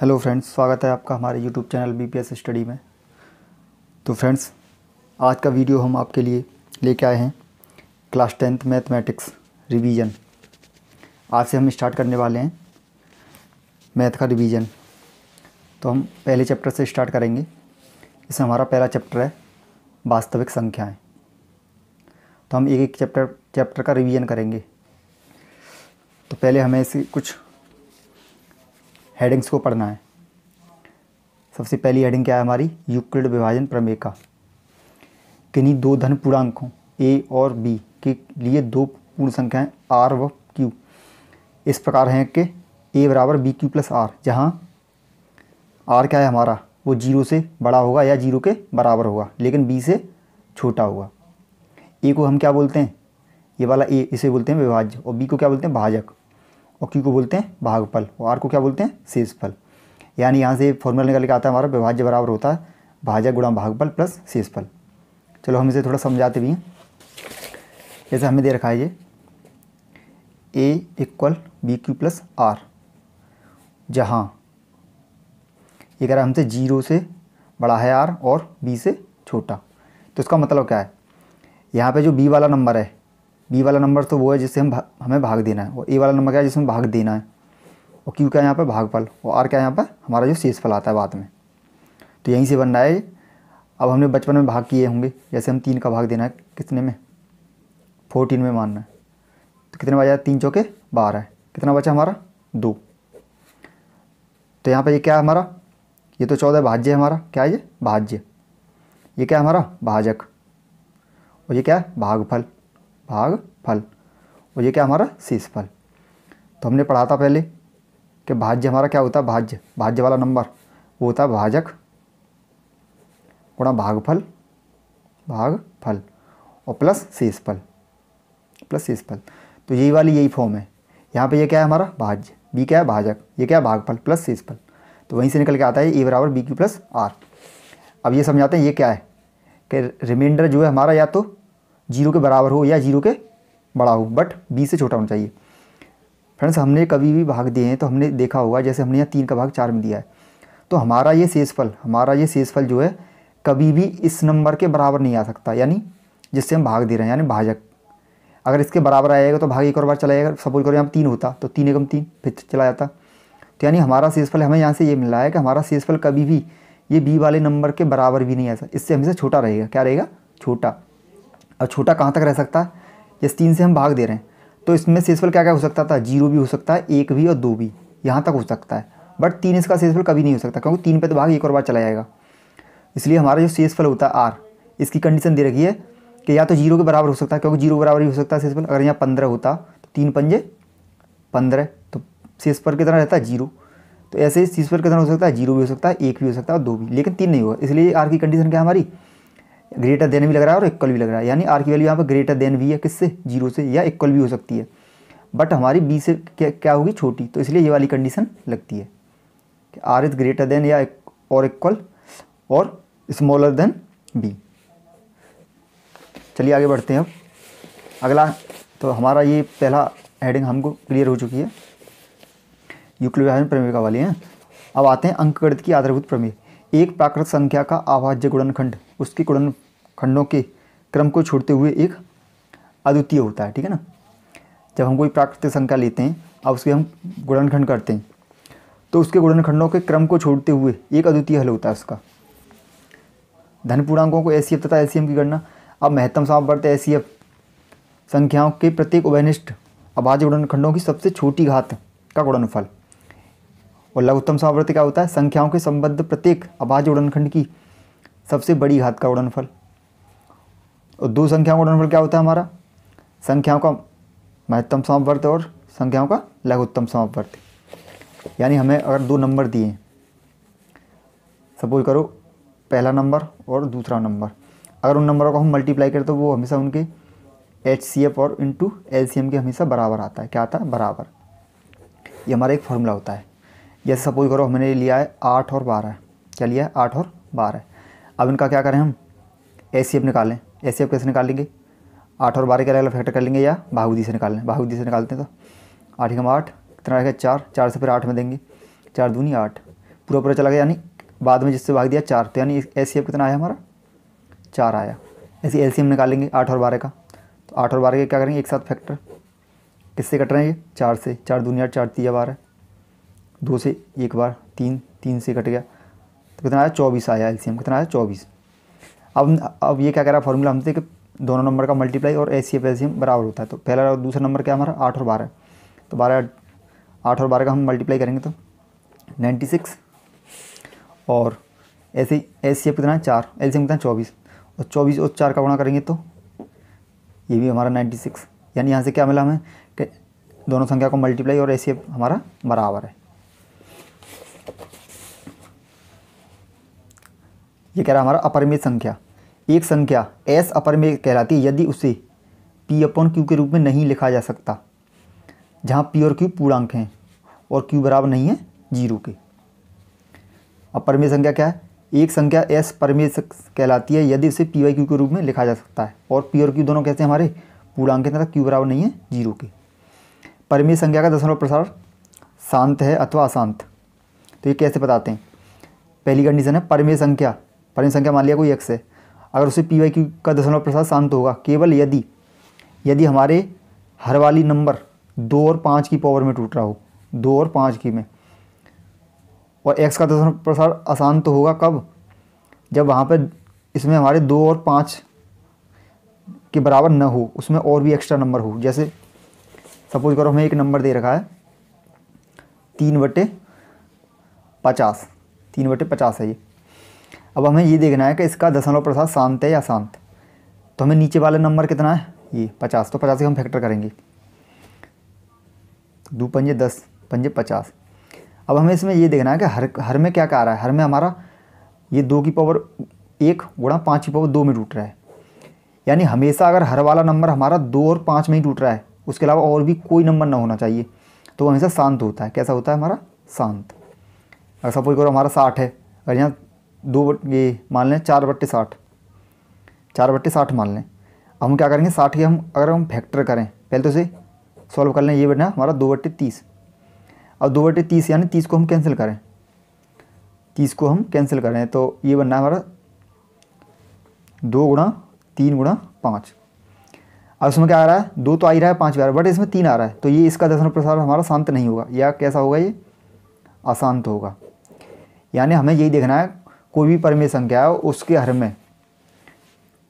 hello friends स्वागत है आपका हमारे YouTube channel B S study में तो फ्रेंड्स आज का वीडियो हम आपके लिए लेके आए हैं क्लास टेंथ मैथमेटिक्स रिवीजन आज से हम स्टार्ट करने वाले हैं मैथ का रिवीजन तो हम पहले चैप्टर से स्टार्ट करेंगे इसमें हमारा पहला चैप्टर है वास्तविक संख्याएं तो हम एक एक चैप्टर चैप्टर का रिवीजन करेंगे तो पहले हमें इसे कुछ हेडिंग्स को पढ़ना है सबसे पहली हेडिंग क्या है हमारी यूक्लिड विभाजन प्रमेय का किन्हीं दो धन पूर्णांकों ए और बी के लिए दो पूर्ण संख्याएं आर व क्यू इस प्रकार हैं कि ए बराबर बी क्यू प्लस आर जहाँ आर क्या है हमारा वो जीरो से बड़ा होगा या जीरो के बराबर होगा लेकिन बी से छोटा होगा ए को हम क्या बोलते हैं ये वाला ए इसे बोलते हैं विभाज्य और बी को क्या बोलते हैं भाजक और क्यू को बोलते हैं भागफल और आर को क्या बोलते हैं शेषफल यानी यहाँ से फॉर्मूला निकल के आता है हमारा विभाज्य बराबर होता है भाजक गुणा भागफल प्लस शेषफल चलो हम इसे थोड़ा समझाते भी हैं जैसे हमें दे रखा है ये A equal B Q plus R जहाँ ये कह रहा है हमसे जीरो से बड़ा है आर और बी से छोटा तो इसका मतलब क्या है यहाँ पे जो बी वाला नंबर है बी वाला नंबर तो वो है जिससे हम भा, हमें भाग देना है और ए वाला नंबर क्या है जिसमें भाग देना है और क्यू क्या है यहाँ पर भागफल और आर क्या है यहाँ पर हमारा जो फल आता है बाद में तो यहीं से बन रहा है अब हमने बचपन में भाग किए होंगे जैसे हम तीन का भाग देना है कितने में फोर्टीन में मानना है तो कितने बचा तीन चौके बारह है कितना बचा हमारा दो तो यहाँ पर ये क्या है हमारा ये तो चौदह भाज्य है हमारा क्या है ये भाज्य ये क्या है हमारा भाजक और ये क्या है भागफल भाग फल और ये क्या हमारा शीर्षफल तो हमने पढ़ा था पहले कि भाज्य हमारा क्या होता है भाज्य भाज्य वाला नंबर वो होता है भाजक गुणा भागफल भाग फल और प्लस फल प्लस शीशफल तो यही वाली यही फॉर्म है यहाँ पे ये क्या है हमारा भाज्य बी क्या है भाजक ये क्या है भागफल प्लस शीर्षफल तो वहीं से निकल के आता है ए बराबर बी क्यू प्लस आर अब ये समझाते हैं ये क्या है कि रिमाइंडर जो है हमारा या तो जीरो के बराबर हो या जीरो के बड़ा हो बट बी से छोटा होना चाहिए फ्रेंड्स हमने कभी भी भाग दिए हैं तो हमने देखा होगा जैसे हमने यहाँ तीन का भाग चार में दिया है तो हमारा ये शेषफल हमारा ये शेषफल जो है कभी भी इस नंबर के बराबर नहीं आ सकता यानी जिससे हम भाग दे रहे हैं यानी भाजक अगर इसके बराबर आएगा तो भाग एक और बार चला जाएगा सपोज करो यहाँ तीन होता तो तीन एकम तीन फिर चला जाता तो यानी हमारा शेषफल हमें यहाँ से ये मिला है कि हमारा शेषफल कभी भी ये बी वाले नंबर के बराबर भी नहीं आ सकता इससे हमेशा छोटा रहेगा क्या रहेगा छोटा और छोटा कहाँ तक रह सकता है इस तीन से हम भाग दे रहे हैं तो इसमें सेसफल क्या क्या हो सकता था जीरो भी हो सकता है एक भी और दो भी यहाँ तक हो सकता है बट तीन इसका सेसफल कभी नहीं हो सकता क्योंकि तीन पे तो भाग एक और बार चला जाएगा इसलिए हमारा जो सेसफल होता है आर इसकी कंडीशन दे रखी है कि या तो जीरो के बराबर हो सकता है क्योंकि जीरो बराबर ही हो सकता है सेसफल अगर यहाँ पंद्रह होता तो तीन पंजे पंद्रह तो सेसफल कितना रहता है जीरो तो ऐसे शेषफल कितना हो सकता है जीरो भी हो सकता है एक भी हो सकता है और दो भी लेकिन तीन नहीं होगा इसलिए आर की कंडीशन क्या हमारी ग्रेटर देन भी लग रहा है और इक्वल भी लग रहा है यानी आर की वैल्यू यहाँ पर ग्रेटर देन भी है किससे जीरो से या इक्वल भी हो सकती है बट हमारी बी से क्या क्या होगी छोटी तो इसलिए ये वाली कंडीशन लगती है कि आर इज़ ग्रेटर देन या और इक्वल और स्मॉलर देन बी चलिए आगे बढ़ते हैं अब अगला तो हमारा ये पहला हेडिंग हमको क्लियर हो चुकी है यूक्लिडाइन प्रमेय का वाले हैं अब आते हैं अंकगणित की आधारभूत प्रमेय एक प्राकृत संख्या का आभाज्य गुणनखंड उसके कुड़न खंडों के क्रम को छोड़ते हुए एक अद्वितीय होता है ठीक है ना जब हम कोई प्राकृतिक संख्या लेते हैं अब उसके हम गुणनखंड करते हैं तो उसके गुणनखंडों के क्रम को छोड़ते हुए एक अद्वितीय हल होता है उसका धन पूर्णांकों को एसीएफ e तथा एसीएम e की गणना अब महत्तम सामवर्त एसीएफ e संख्याओं के प्रत्येक उभयनिष्ठ अभाज्य गुणनखंडों की सबसे छोटी घात का गुणनफल और लघुत्तम सामवर्त क्या होता है संख्याओं के संबद्ध प्रत्येक अभाज्य गुणनखंड की सबसे बड़ी घात का गुणनफल और दो संख्याओं का गुणनफल क्या होता है हमारा संख्याओं का महत्तम समापवर्त और संख्याओं का लघुत्तम समापवर्त यानी हमें अगर दो नंबर दिए सपोज करो पहला नंबर और दूसरा नंबर अगर उन नंबरों को हम मल्टीप्लाई करें तो वो हमेशा उनके एच सी एफ और इंटू एल सी एम के हमेशा बराबर आता है क्या आता है बराबर ये हमारा एक फार्मूला होता है जैसे सपोज करो हमने लिया है आठ और बारह क्या लिया है आठ और बारह अब इनका क्या करें हम ए सी एफ निकालें ए सी एफ कैसे लेंगे आठ और बारह के अलग अलग फैक्टर कर लेंगे या बाहुदी से निकाल लें बाहुदी से निकालते हैं तो आठ एक आठ कितना रहेगा चार चार से फिर आठ में देंगे चार दूनी आठ पूरा पूरा चला गया यानी बाद में जिससे भाग दिया चार तो यानी ए सी एफ कितना आया हमारा चार आया ऐसे एल सी निकाल निकालेंगे आठ और बारह का तो आठ और बारह के क्या करेंगे एक साथ फैक्टर किससे कट रहे हैं ये चार से चार दूनी आठ चार तीन बारह दो से एक बार तीन तीन से कट गया तो कितना आया चौबीस आया एल कितना आया चौबीस अब अब ये क्या कह रहा है फॉर्मूला हमसे कि दोनों नंबर का मल्टीप्लाई और ए सी एफ बराबर होता है तो पहला और दूसरा नंबर क्या हमारा आठ और बारह तो बारह आठ और बारह का हम मल्टीप्लाई करेंगे तो नाइन्टी सिक्स और ऐसे ही एस सी एफ कितना है चार एल सी एम कितना है चौबीस और चौबीस और चार का गुणा करेंगे तो ये भी हमारा नाइन्टी सिक्स यानी यहाँ से क्या मिला हमें कि दोनों संख्या को मल्टीप्लाई और ए सी एफ हमारा बराबर है ये कह रहा हमारा अपरिमेय संख्या एक संख्या एस अपरिमेय कहलाती है यदि उसे पी अपॉन क्यू के रूप में नहीं लिखा जा सकता जहाँ पी और क्यू पूर्णांक हैं और क्यू बराबर नहीं है जीरो के अपरिमेय संख्या क्या है एक संख्या एस परमेय कहलाती है यदि उसे पी वाई क्यू के रूप में लिखा जा सकता है और पी और क्यू दोनों कैसे हमारे पूर्णांक हैं तथा क्यू बराबर नहीं है जीरो के परमेय संख्या का दशमलव प्रसार शांत है अथवा अशांत तो ये कैसे बताते हैं पहली कंडीशन है परमेय संख्या परिमित संख्या मान लिया कोई एक्स है अगर उसे पी वाई क्यू का दशमलव प्रसाद शांत होगा केवल यदि यदि हमारे हर वाली नंबर दो और पाँच की पावर में टूट रहा हो दो और पाँच की में और एक्स का दशमलव प्रसार अशांत तो होगा कब जब वहाँ पर इसमें हमारे दो और पाँच के बराबर न हो उसमें और भी एक्स्ट्रा नंबर हो जैसे सपोज करो हमें एक नंबर दे रखा है तीन बटे पचास तीन बटे पचास है ये अब हमें ये देखना है कि इसका दशमलव प्रसाद शांत है या शांत तो हमें नीचे वाला नंबर कितना है ये पचास तो पचास से हम फैक्टर करेंगे दो पंजे दस पंजे पचास अब हमें इसमें ये देखना है कि हर हर में क्या आ रहा है हर में हमारा ये दो की पावर एक गुणा पाँच की पावर दो में टूट रहा है यानी हमेशा अगर हर वाला नंबर हमारा दो और पाँच में ही टूट रहा है उसके अलावा और भी कोई नंबर ना होना चाहिए तो हमेशा शांत होता है कैसा होता है हमारा शांत अगर सपोज करो हमारा साठ है अगर यहाँ दो ये मान लें चार बट्टे साठ चार बट्टे साठ मान लें अब हम क्या करेंगे साठ के हम अगर हम फैक्टर करें पहले तो इसे सॉल्व कर लें ये बना हमारा दो बट्टे तीस अब दो बट्टे तीस यानी तीस को हम कैंसिल करें तीस को हम कैंसिल करें तो ये बनना है हमारा दो गुणा तीन गुणा पाँच अब इसमें क्या आ रहा है दो तो आ ही रहा है पाँच भी आ रहा है बट इसमें तीन आ रहा है तो ये इसका दशमलव प्रसार हमारा शांत नहीं होगा या कैसा होगा ये अशांत होगा यानी हमें यही देखना है कोई भी परमेय संख्या है उसके हर में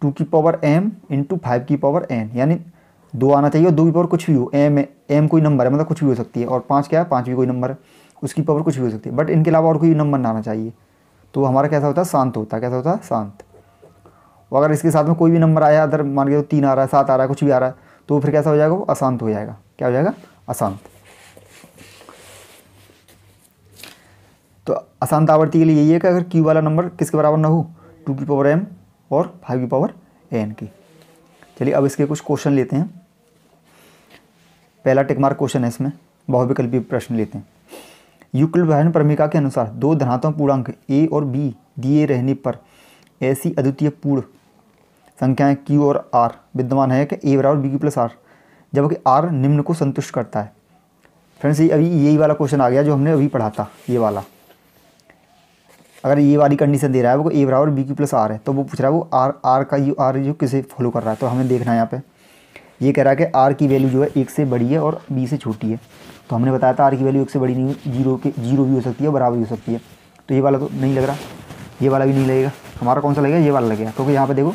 टू की पावर एम इंटू फाइव की पावर एन यानी दो आना चाहिए और दो की पावर कुछ भी हो एम एम कोई नंबर है मतलब कुछ भी हो सकती है और पाँच क्या है पाँच भी कोई नंबर है उसकी पावर कुछ भी हो सकती है बट इनके अलावा और कोई नंबर ना आना चाहिए तो हमारा कैसा होता है शांत होता है कैसा होता है शांत और अगर इसके साथ में कोई भी नंबर आया अदर मान के तीन आ रहा है सात आ रहा है कुछ भी आ रहा है तो फिर कैसा हो जाएगा वो अशांत हो जाएगा क्या हो जाएगा अशांत तो अशांत आवर्ती के लिए यही है कि अगर क्यू वाला नंबर किसके बराबर ना हो टू की पावर एम और फाइव की पावर एन की चलिए अब इसके कुछ क्वेश्चन लेते हैं पहला टेकमार्क क्वेश्चन है इसमें बहुविकल्पी प्रश्न लेते हैं युक्ल वहन प्रमिका के अनुसार दो धनात्मक पूर्णांक ए और बी दिए रहने पर ऐसी अद्वितीय पूर्ण संख्याएं क्यू और आर विद्यमान है कि ए बराबर बी की प्लस आर जबकि आर निम्न को संतुष्ट करता है फ्रेंड्स ये अभी यही वाला क्वेश्चन आ गया जो हमने अभी पढ़ा था ये वाला अगर ये वाली कंडीशन दे रहा है वो ए बराबर बी की प्लस आर है तो वो पूछ रहा है वो आर आर का यू आर जो किसे फॉलो कर रहा है तो हमें देखना है यहाँ पे ये कह रहा है कि आर की वैल्यू जो है एक से बड़ी है और बी से छोटी है तो हमने बताया था आर की वैल्यू एक से बड़ी नहीं जीरो के जीरो भी हो सकती है बराबर भी हो सकती है तो ये वाला तो नहीं लग रहा ये वाला भी नहीं लगेगा हमारा कौन सा लगेगा ये वाला लगेगा क्योंकि यहाँ पर देखो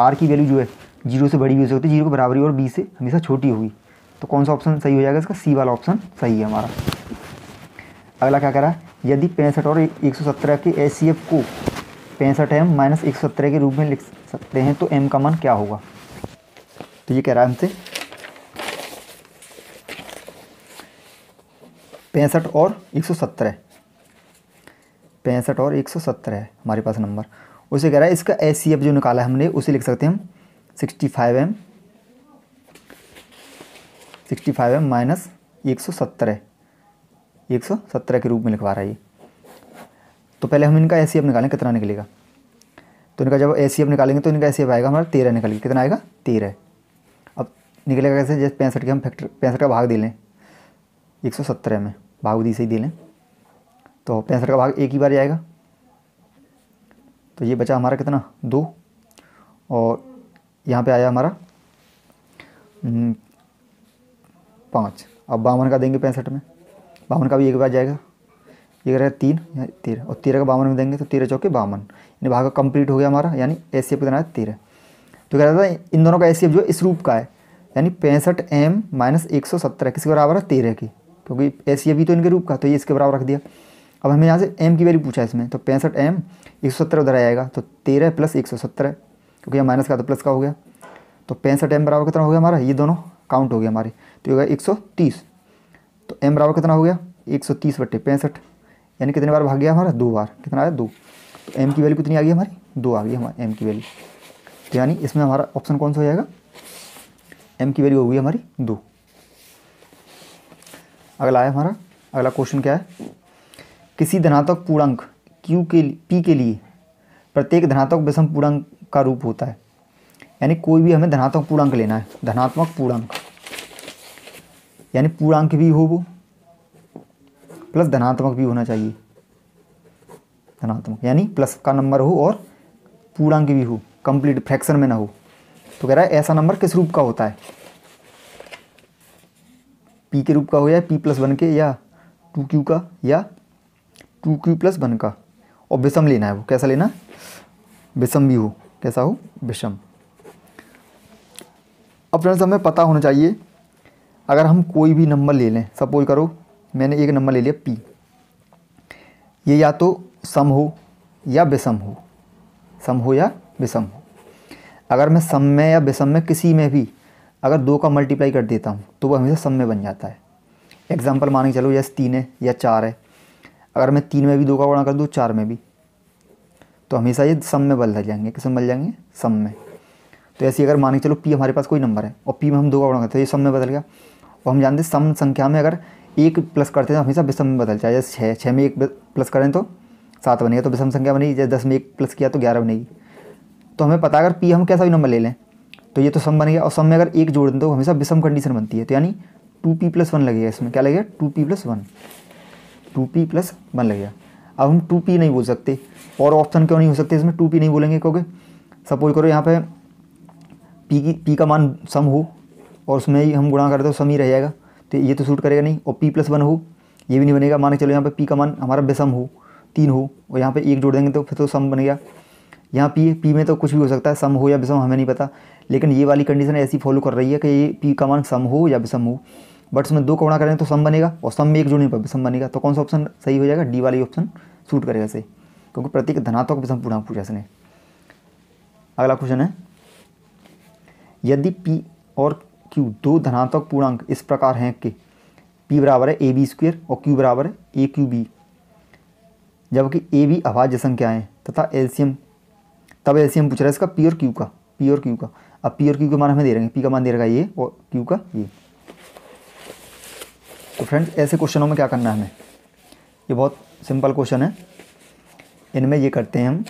आर की वैल्यू जो है जीरो से बड़ी भी हो सकती है जीरो के बराबरी और बी से हमेशा छोटी होगी तो कौन सा ऑप्शन सही हो जाएगा इसका सी वाला ऑप्शन सही है हमारा अगला क्या कह रहा है यदि पैंसठ और एक सौ सत्रह के एस को पैंसठ एम माइनस एक सौ सत्रह के रूप में लिख सकते हैं तो एम का मान क्या होगा तो ये कह रहा है हमसे पैंसठ और एक सौ सत्रह पैंसठ और एक सौ सत्तर है हमारे पास नंबर उसे कह रहा है इसका एस जो निकाला है हमने उसे लिख सकते हैं हम sixty five M sixty five M minus एक सौ सत्तर है एक सौ सत्रह के रूप में लिखवा रहा है ये तो पहले हम इनका ए सी एफ निकालें कितना निकलेगा तो इनका जब ए सी एफ निकालेंगे तो इनका ए सी एफ आएगा हमारा तेरह निकलेगा कितना आएगा तेरह अब निकलेगा कैसे जैसे पैंसठ के हम फैक्टर पैंसठ का भाग दे लें एक सौ सत्रह में दी से ही दे लें तो पैंसठ का भाग एक ही बार जाएगा तो ये बचा हमारा कितना दो और यहाँ पे आया हमारा हम्म, पाँच अब बावन का देंगे पैंसठ में बावन का भी एक बार जाएगा ये रहेगा तीन यहाँ तेरह और तेरह का बावन में देंगे तो तेरह चौके बावन यानी भाग कंप्लीट हो गया हमारा यानी ए सी एफ कितना है तेरह तो कह रहा था इन दोनों का ए सी एफ जो इस रूप का है यानी पैंसठ एम माइनस एक सौ सत्रह किसके बराबर है तेरह की क्योंकि ए सी एफ भी तो इनके रूप का तो ये इसके बराबर रख दिया अब हमें यहाँ से एम की वैल्यू पूछा है इसमें तो पैंसठ एम एक सौ सत्तर उधर आएगा तो तेरह प्लस एक सौ सत्तर है क्योंकि यहाँ माइनस का तो प्लस का हो गया तो पैंसठ एम बराबर कितना हो गया हमारा ये दोनों काउंट हो गया हमारे तो ये होगा एक सौ तीस तो एम बराबर कितना हो गया एक सौ तीस बट्टे पैंसठ यानी कितने बार भाग गया हमारा दो बार कितना आया दो तो एम की वैल्यू कितनी आ गई हमारी दो आ गई हमारी एम की वैल्यू तो यानी इसमें हमारा ऑप्शन कौन सा हो जाएगा एम की वैल्यू होगी हमारी दो अगला है हमारा अगला क्वेश्चन क्या है किसी धनात्मक पूर्णांक क्यू के पी के लिए प्रत्येक धनात्मक विषम पूर्णांक का रूप होता है यानी कोई भी हमें धनात्मक पूर्णांक लेना है धनात्मक पूर्णांक यानी पूर्णांक भी हो वो प्लस धनात्मक भी होना चाहिए धनात्मक यानी प्लस का नंबर हो और पूर्णांक भी हो कंप्लीट फ्रैक्शन में ना हो तो कह रहा है ऐसा नंबर किस रूप का होता है पी के रूप का हो या पी प्लस वन के या टू क्यू का या टू क्यू प्लस वन का और विषम लेना है वो कैसा लेना विषम भी हो कैसा हो विषम अब फ्रेंड्स हमें पता होना चाहिए अगर हम कोई भी नंबर ले लें सपोज करो मैंने एक नंबर ले लिया पी ये या तो सम हो या विषम हो सम हो या विषम हो अगर मैं सम में या विषम में किसी में भी अगर दो का मल्टीप्लाई कर देता हूँ तो वह हमेशा सम में बन जाता है एग्जाम्पल मान के चलो यस तीन है या चार है अगर मैं तीन में भी दो का गुणा कर दूँ चार में भी तो हमेशा ये सम में बदल जाएंगे किस में बदल जाएंगे सम में तो ऐसे अगर मान के चलो पी हमारे पास कोई नंबर है और पी में हम दो का गुणा करते हैं तो ये सम में बदल गया और हम जानते हैं सम संख्या में अगर एक प्लस करते हैं तो हमेशा विषम में बदल जाए जैसे छः छः में एक प्लस करें तो सात बनेगा तो विषम संख्या बनेगी जैसे दस में एक प्लस किया तो ग्यारह बनेगी तो हमें पता अगर पी हम कैसा भी नंबर ले लें तो ये तो सम बनेगा और सम में अगर एक जोड़ दें तो हमेशा विषम कंडीशन बनती है तो यानी टू पी प्लस वन लगेगा इसमें क्या लगेगा two P plus one two P plus one लगेगा अब हम टू पी नहीं बोल सकते और ऑप्शन क्यों नहीं हो सकते इसमें टू पी नहीं बोलेंगे क्योंकि सपोज करो यहाँ पे पी की पी का मान सम हो और उसमें ही हम गुणा करते हो तो सम ही रह जाएगा तो ये तो सूट करेगा नहीं और पी प्लस वन हो ये भी नहीं बनेगा मान के चलो यहाँ पर पी का मान हमारा विषम हो तीन हो और यहाँ पर एक जोड़ देंगे तो फिर तो सम बन गया यहाँ पी है पी में तो कुछ भी हो सकता है सम हो या विषम हमें नहीं पता लेकिन ये वाली कंडीशन ऐसी फॉलो कर रही है कि ये पी का मान सम हो या विषम हो बट उसमें दो गुणा करें तो सम बनेगा और सम में एक जोड़ने पर विषम बनेगा तो कौन सा ऑप्शन सही हो जाएगा डी वाली ऑप्शन सूट करेगा से क्योंकि प्रत्येक धनात्मक विषम पूर्णांक पूछा इसने अगला क्वेश्चन है यदि पी और क्यू दो धनात्मक पूर्णांक इस प्रकार हैं कि पी बराबर है ए बी स्क्वेयर और क्यू बराबर है ए क्यू बी जबकि ए बी अभाज्य संख्याएँ तथा एलसीएम तब एलसीएम पूछ रहा है इसका पी और क्यू का पी और क्यू का अब पी और क्यू का मान हमें दे रहे हैं पी का मान दे रहेगा ये और क्यू का ये तो फ्रेंड्स ऐसे क्वेश्चनों में क्या करना है हमें ये बहुत सिंपल क्वेश्चन है इनमें ये करते हैं हम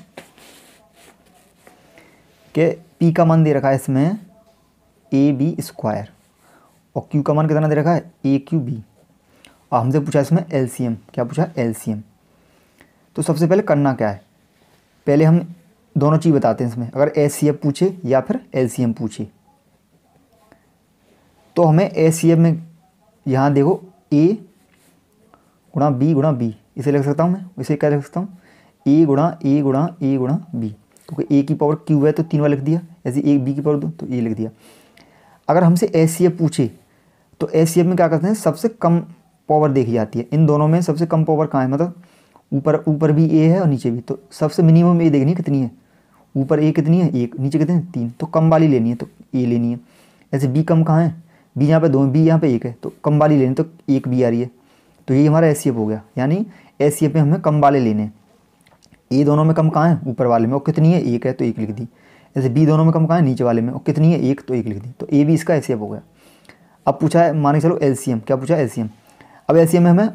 कि पी का मान दे रखा है इसमें ए बी स्क्वायर और क्यू का मान कितना दे रखा है ए क्यू बी और हमसे पूछा इसमें एल क्या पूछा एल तो सबसे पहले करना क्या है पहले हम दोनों चीज़ बताते हैं इसमें अगर ए सी पूछे या फिर एल सी पूछे तो हमें ए सी में यहाँ देखो ए गुणा बी गुणा बी इसे लिख सकता हूँ मैं इसे क्या लिख सकता हूँ ए गुणा ए गुणा ए गुणा बी क्योंकि ए की पावर क्यू है तो तीन बार लिख दिया ऐसे ए बी की पावर दो तो ए लिख दिया अगर हमसे ए पूछे तो ए में क्या करते हैं सबसे कम पावर देखी जाती है इन दोनों में सबसे कम पावर कहाँ है मतलब ऊपर ऊपर भी ए है और नीचे भी तो सबसे मिनिमम ए देखनी है कितनी है ऊपर ए कितनी है एक नीचे कितनी तीन तो कम वाली लेनी है तो ए लेनी है ऐसे बी कम कहाँ है बी यहाँ पे दो बी यहाँ पे एक है तो कम वाली लेनी तो एक बी आ रही है तो यही हमारा एस हो गया यानी एस में हमें कम वाले लेने हैं ए दोनों में कम कहाँ है ऊपर वाले में और कितनी है एक है तो एक लिख दी जैसे बी दोनों में कम कहाँ है नीचे वाले में और कितनी है एक तो एक लिख दी तो ए बी इसका एल हो गया अब पूछा है मान के चलो एल क्या पूछा है एल अब एल में हमें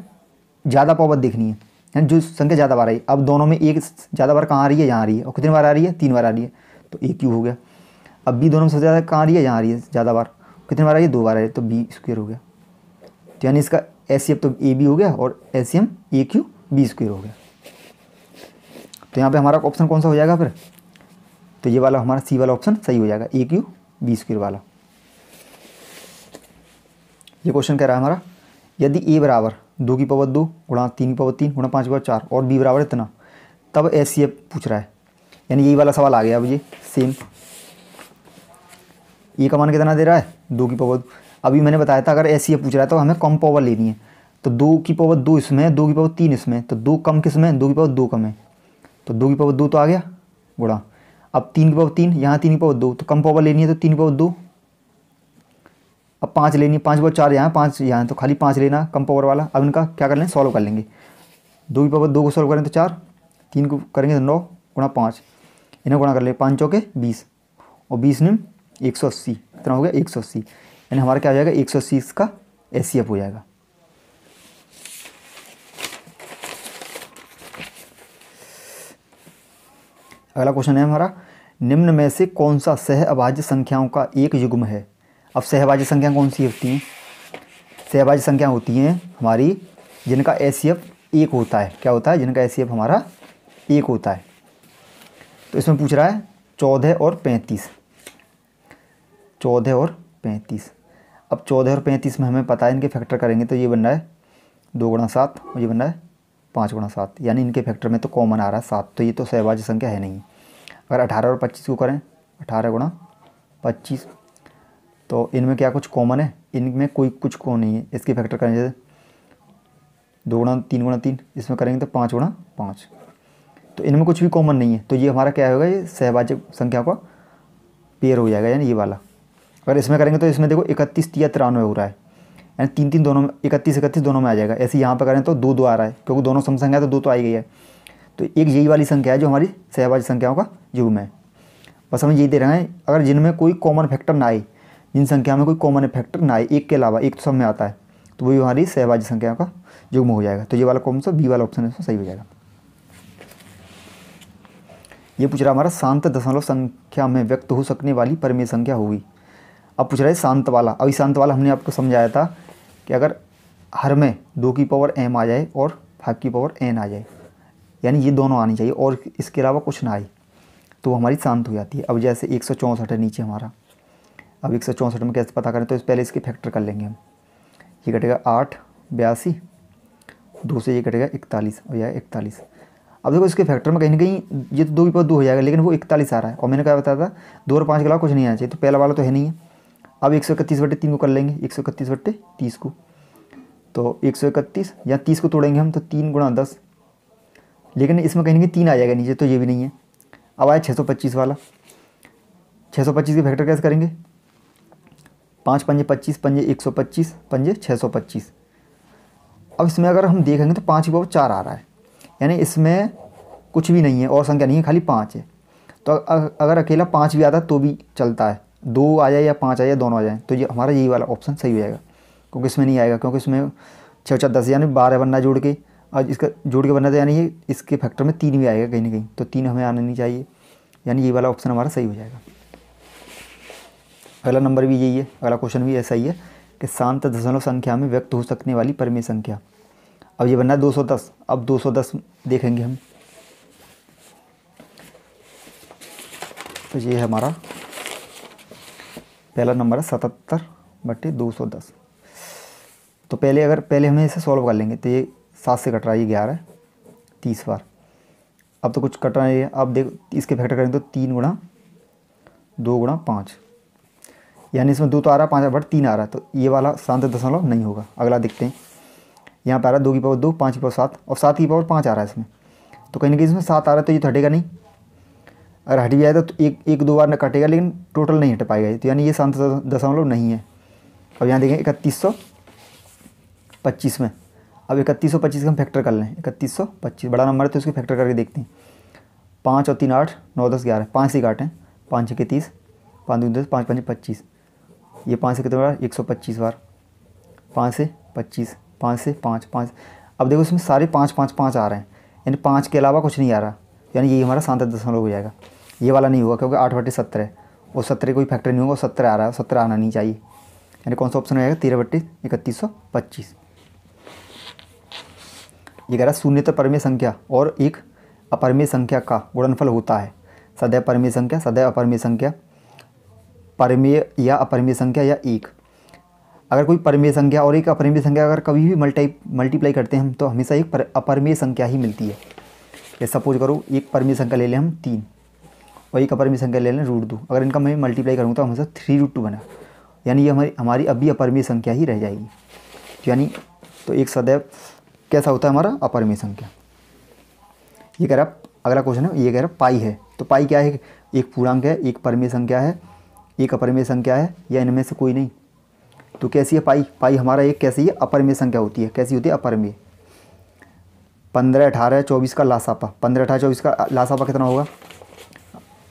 ज़्यादा पावर देखनी है यानी जो संख्या ज़्यादा बार आई अब दोनों में एक ज़्यादा बार कहाँ आ रही है यहाँ आ रही है और कितनी बार आ रही है तीन बार आ रही है तो ए क्यू हो गया अब बी दोनों में सबसे ज़्यादा कहाँ आ रही है यहाँ आ रही है ज़्यादा बार कितनी बार आ रही है दो बार आ रही है तो बी स्क्वेयर हो गया तो यानी इसका एस तो ए बी हो गया और L C M A Q B square हो गया तो यहाँ पे हमारा ऑप्शन कौन सा हो जाएगा फिर तो ये वाला हमारा सी वाला ऑप्शन सही हो जाएगा ए क्यू बी स्क्र वाला ये क्वेश्चन कह रहा है हमारा यदि ए बराबर दो की पावर दो गुणा तीन की पावर तीन गुणा पाँच की पावर चार और बी बराबर इतना तब एस ये पूछ रहा है यानी यही वाला सवाल आ गया अब ये सेम ए का मान कितना दे रहा है दो की पावर अभी मैंने बताया था अगर एस पूछ रहा है तो हमें कम पावर लेनी है तो दो की पावर दो इसमें दो की पावर तीन इसमें तो दो कम किस में दो की पावर दो कम है तो दो की पावर दो तो आ गया गुणा अब तीन की पावर तीन यहाँ तीन की पावर दो तो कम पावर लेनी है तो तीन की पावर दो अब पाँच लेनी है पाँच पावर चार यहाँ पाँच यहाँ तो खाली पाँच लेना कम पावर वाला अब इनका क्या कर लें सॉल्व कर लेंगे दो की पावर दो को सॉल्व करें तो चार तीन को करेंगे तो नौ गुणा पाँच इन्हें गुणा कर लें पाँच चौके बीस और बीस निम एक सौ अस्सी इतना हो गया एक सौ अस्सी यानी हमारा क्या हो जाएगा एक सौ अस्सी इसका एस हो जाएगा अगला क्वेश्चन है हमारा निम्न में से कौन सा सह संख्याओं का एक युग्म है अब सहभाज्य संख्या कौन सी होती हैं सहभाज्य संख्या होती हैं हमारी जिनका ए एफ e एक होता है क्या होता है जिनका ए एफ e हमारा एक होता है तो इसमें पूछ रहा है चौदह और पैंतीस चौदह और पैंतीस अब चौदह और पैंतीस में हमें पता है इनके फैक्टर करेंगे तो ये बन रहा है दो गुणा सात और ये बन रहा है पाँच गुणा सात यानी इनके फैक्टर में तो कॉमन आ रहा है सात तो ये तो सहभाजी संख्या है नहीं अगर अठारह और पच्चीस को करें अठारह गुणा पच्चीस तो इनमें क्या कुछ कॉमन है इनमें कोई कुछ कौन नहीं है इसके फैक्टर करें जैसे दो गुणा तीन गुणा तीन इसमें करेंगे तो पाँच गुणा पाँच तो इनमें कुछ भी कॉमन नहीं है तो ये हमारा क्या होगा ये सहभाज्य संख्या का पेयर हो जाएगा यानी ये वाला अगर इसमें करेंगे तो इसमें देखो इकतीस या तिरानवे हो रहा है यानी तीन तीन दोनों में इकतीस इकतीस दोनों में आ जाएगा ऐसे यहाँ पर करें तो दो दो आ रहा है क्योंकि दोनों सम संख्या तो दो तो आई गई है तो एक यही वाली संख्या है जो हमारी सहभाजी संख्याओं का युग है बस हम यही दे रहे हैं अगर जिनमें कोई कॉमन फैक्टर ना आए जिन संख्या में कोई कॉमन फैक्टर ना आए एक के अलावा एक तो सब में आता है तो वही हमारी सहभाजी संख्याओं का युग हो जाएगा तो ये वाला कौन सा बी वाला ऑप्शन इसमें सही हो जाएगा ये पूछ रहा हमारा शांत दशमलव संख्या में व्यक्त हो सकने वाली परमीय संख्या होगी अब पूछ रहा है शांत वाला अभी शांत वाला हमने आपको समझाया था कि अगर हर में दो की पावर एम आ जाए और फाइव की पावर एन आ जाए यानी ये दोनों आनी चाहिए और इसके अलावा कुछ ना आए तो वो हमारी शांत हो जाती है अब जैसे एक है नीचे हमारा अब एक में कैसे पता करें तो इस पहले इसके फैक्टर कर लेंगे हम ये कटेगा आठ बयासी दो से ये कटेगा इकतालीस और यह इकतालीस अब देखो इसके फैक्टर में कहीं ना कहीं ये तो दो की पावर दो हो जाएगा लेकिन वो इकतालीस आ रहा है और मैंने क्या बताया था दो और पाँच के अलावा कुछ नहीं आना चाहिए तो पहला वाला तो है नहीं है अब एक सौ इकतीस बटे तीन को कर लेंगे एक सौ इकतीस बटे तीस को तो एक सौ इकतीस या तीस को तोड़ेंगे हम तो तीन गुणा दस लेकिन इसमें कहेंगे तीन आ जाएगा नीचे तो ये भी नहीं है अब आया छः सौ पच्चीस वाला छः सौ पच्चीस के फैक्टर कैसे करेंगे पाँच पंजे पच्चीस पंजे एक सौ पच्चीस पंजे छः सौ पच्चीस अब इसमें अगर हम देखेंगे तो पाँच की बराबर चार आ रहा है यानी इसमें कुछ भी नहीं है और संख्या नहीं है खाली पाँच है तो अगर अकेला पाँच भी आता तो भी चलता है दो आ जाए या पाँच आ जाए दोनों आ जाए तो ये हमारा यही वाला ऑप्शन सही हो जाएगा क्योंकि इसमें नहीं आएगा क्योंकि इसमें छः चार दस यानी बारह बनना जोड़ के और इसका जोड़ के बनना था तो यानी ये इसके फैक्टर में तीन भी आएगा कहीं ना कहीं तो तीन हमें आना नहीं चाहिए यानी ये वाला ऑप्शन हमारा सही हो जाएगा अगला नंबर भी यही है अगला क्वेश्चन भी ऐसा ही है कि शांत दशमलव संख्या में व्यक्त हो सकने वाली परिमेय संख्या अब ये बनना है 210 अब 210 देखेंगे हम तो ये हमारा पहला नंबर है सतहत्तर बटे दो सौ दस तो पहले अगर पहले हमें इसे सॉल्व कर लेंगे तो ये सात से कट रहा है ये ग्यारह तीस बार अब तो कुछ कट रहा है अब देखो इसके फैक्टर करेंगे तो तीन गुणा दो गुणा पाँच यानी इसमें दो तो आ रहा है पाँच बट तीन आ रहा है तो ये वाला शांत दशमलव नहीं होगा अगला देखते हैं यहाँ पर आ रहा है दो की पावर दो पाँच की पावर सात और सात की पावर पाँच आ रहा है इसमें तो कहीं ना कहीं इसमें सात आ रहा है तो ये तो हटेगा नहीं अगर हट जाएगा तो एक एक दो बार ना कटेगा लेकिन टोटल नहीं हट पाएगा तो यानी ये शांत दशमलव नहीं है अब यहाँ देखें इकतीस सौ पच्चीस में अब इकतीस सौ पच्चीस का हम फैक्टर कर लें इकतीस सौ पच्चीस बड़ा नंबर है तो उसको फैक्टर करके देखते हैं पाँच और तीन आठ नौ दस ग्यारह पाँच से काटें पाँच छः के तीस पाँच दो दस पाँच पाँच पच्चीस ये पाँच से कितने बार एक सौ पच्चीस बार पाँच से पच्चीस पाँच से पाँच पाँच अब देखो इसमें सारे पाँच पाँच पाँच आ रहे हैं यानी पाँच के अलावा कुछ नहीं आ रहा यानी ये हमारा शांत दशमलव हो जाएगा ये वाला नहीं होगा क्योंकि आठ बटे सत्रह है और सत्रह कोई फैक्टर नहीं होगा सत्रह आ रहा है सत्रह आना नहीं चाहिए यानी कौन सा ऑप्शन आएगा तेरह बट्टे इकतीस सौ पच्चीस ये कह रहा है शून्यतर तो परमेय संख्या और एक अपरमेय संख्या का गुणनफल होता है सदैव परमेय संख्या सदैव अपरमेय संख्या परमेय या अपरमेय संख्या या एक अगर कोई परमेय संख्या और एक अपरमेय संख्या अगर कभी भी मल्टी मल्टीप्लाई करते हैं हम तो हमेशा एक अपरमेय संख्या ही मिलती है या सपोज करो एक परमेय संख्या ले लें हम तीन और एक अपर संख्या ले लें रूट दो अगर इनका मैं मल्टीप्लाई करूँ तो हमेशा थ्री रूट टू बना यानी ये हमारी हमारी अभी अपरमी संख्या ही रह जाएगी तो यानी तो एक सदैव कैसा होता है हमारा में संख्या ये कह रहा अगला क्वेश्चन है ये कह रहा पाई है तो पाई क्या है एक पूर्णांक है एक परमेय संख्या है एक अपरिमेय संख्या है या इनमें से कोई नहीं तो कैसी है पाई पाई हमारा एक कैसी है अपरिमेय संख्या होती है कैसी होती है अपरिमेय पंद्रह अठारह चौबीस का लासापा पंद्रह अठारह चौबीस का लासापा कितना होगा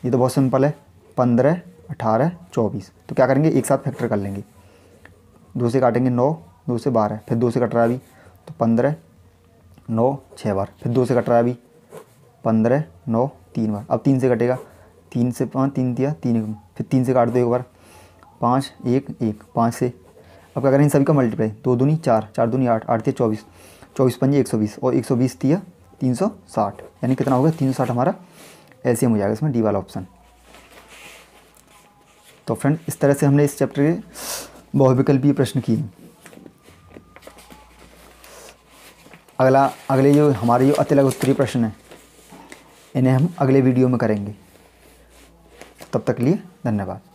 ये तो बहुत सिंपल है पंद्रह अठारह चौबीस तो क्या करेंगे एक साथ फैक्टर कर लेंगे दो से काटेंगे नौ दो से बारह फिर दो से कट रहा अभी तो पंद्रह नौ छः बार फिर दो से कट रहा अभी पंद्रह नौ तीन बार अब तीन से कटेगा तीन से पाँच तीन दिया तीन फिर तीन से काट दो एक बार पाँच एक एक पाँच से अब क्या करेंगे सभी का मल्टीप्लाई दो दूनी चार चार दूनी आठ आठ दिया चौबीस चौबीस पंजे एक सौ बीस और एक सौ बीस दिया तीन सौ साठ यानी कितना हो गया तीन सौ साठ हमारा एलसीएम हो जाएगा इसमें डी वाला ऑप्शन तो फ्रेंड इस तरह से हमने इस चैप्टर के बहुविकल्पीय प्रश्न किए अगला अगले जो हमारे जो अतिलग उत्तरी प्रश्न है इन्हें हम अगले वीडियो में करेंगे तब तक लिए धन्यवाद